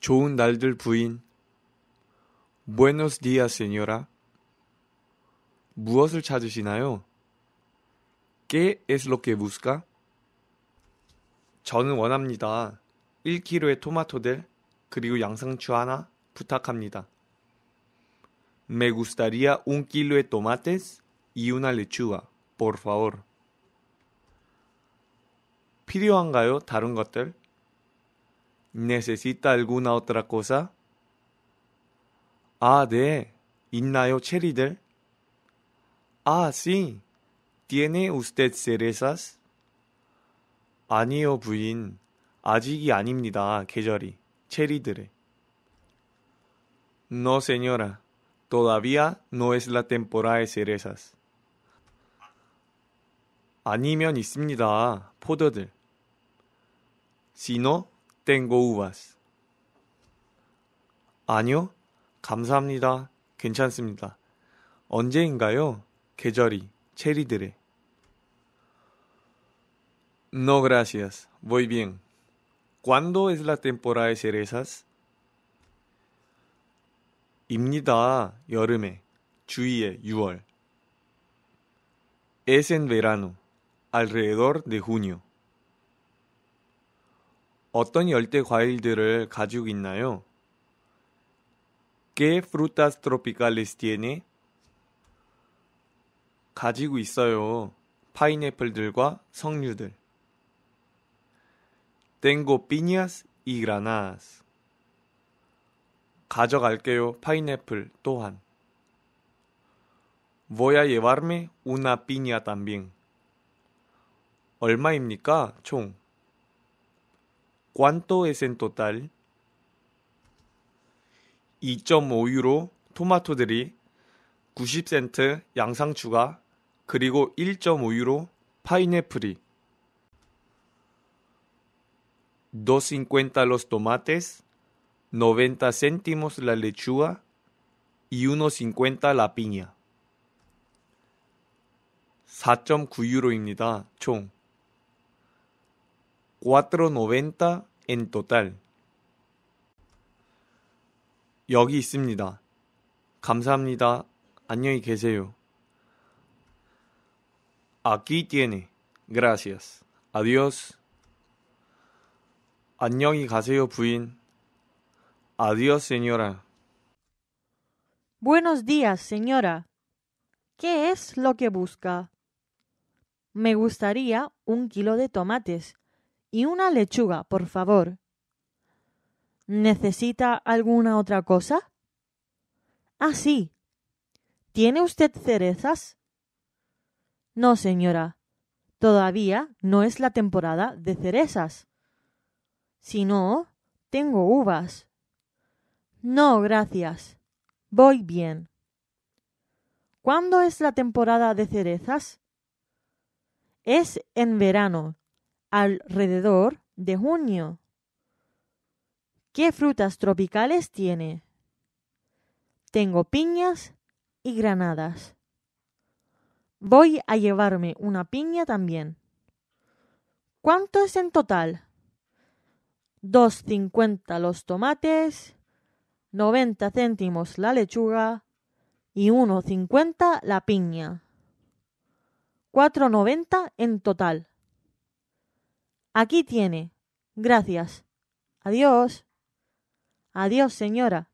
좋은 날들 부인 Buenos días, señora. 무엇을 찾으시나요? ¿Qué es lo que busca? 저는 원합니다. 1kg의 토마토들 그리고 양상추 하나 부탁합니다. Me gustaría un kilo de tomates y una lechuga, por favor. 필요한가요? 다른 것들? ¿Necesita alguna otra cosa? Ah, 네. ¿Inayo cherider? Ah, sí. ¿Tiene usted cerezas? 아니요, 부인. 아직이 아닙니다. 계절이. 체리들의. No, señora. Todavía no es la temporada de cerezas. 아니면 있습니다. 포도들. Si no, tengo uvas. 아니요, 감사합니다. 괜찮습니다. 언제인가요? 계절이, 체리들의. No, gracias. Voy bien. ¿Cuándo es la temporada de cerezas? 입니다. 여름에. 주위에 6월. Es en verano. Alrededor de junio. 어떤 열대 과일들을 가지고 있나요? ¿Qué frutas tropicales tiene? 가지고 있어요. 파인애플들과 석류들. Tengo piñas y granadas. 가져갈게요. 파인애플 또한. Voy a llevarme una piña también. 얼마입니까? 총. ¿Cuánto es en total? 2.5유로 토마토들이 90센트 양상추가 그리고 1.5유로 파인애플이 2.50 los tomates, 90 céntimos la lechuga y 1.50 la piña. 4.9유로입니다. 총4.90 en total. 여기 있습니다. 감사합니다. 안녕히 계세요. Aquí tiene. Gracias. Adiós. 안녕히 가세요, 부인. Adiós, señora. Buenos días, señora. ¿Qué es lo que busca? Me gustaría un kilo de tomates. y una lechuga, por favor. ¿Necesita alguna otra cosa? Ah, sí. ¿Tiene usted cerezas? No, señora. Todavía no es la temporada de cerezas. Si no, tengo uvas. No, gracias. Voy bien. ¿Cuándo es la temporada de cerezas? Es en verano, alrededor de junio. ¿Qué frutas tropicales tiene? Tengo piñas y granadas. Voy a llevarme una piña también. ¿Cuánto es en total? 2.50 los tomates, 90 céntimos la lechuga y 1.50 la piña. 4.90 en total. Aquí tiene. Gracias. Adiós. Adiós, señora.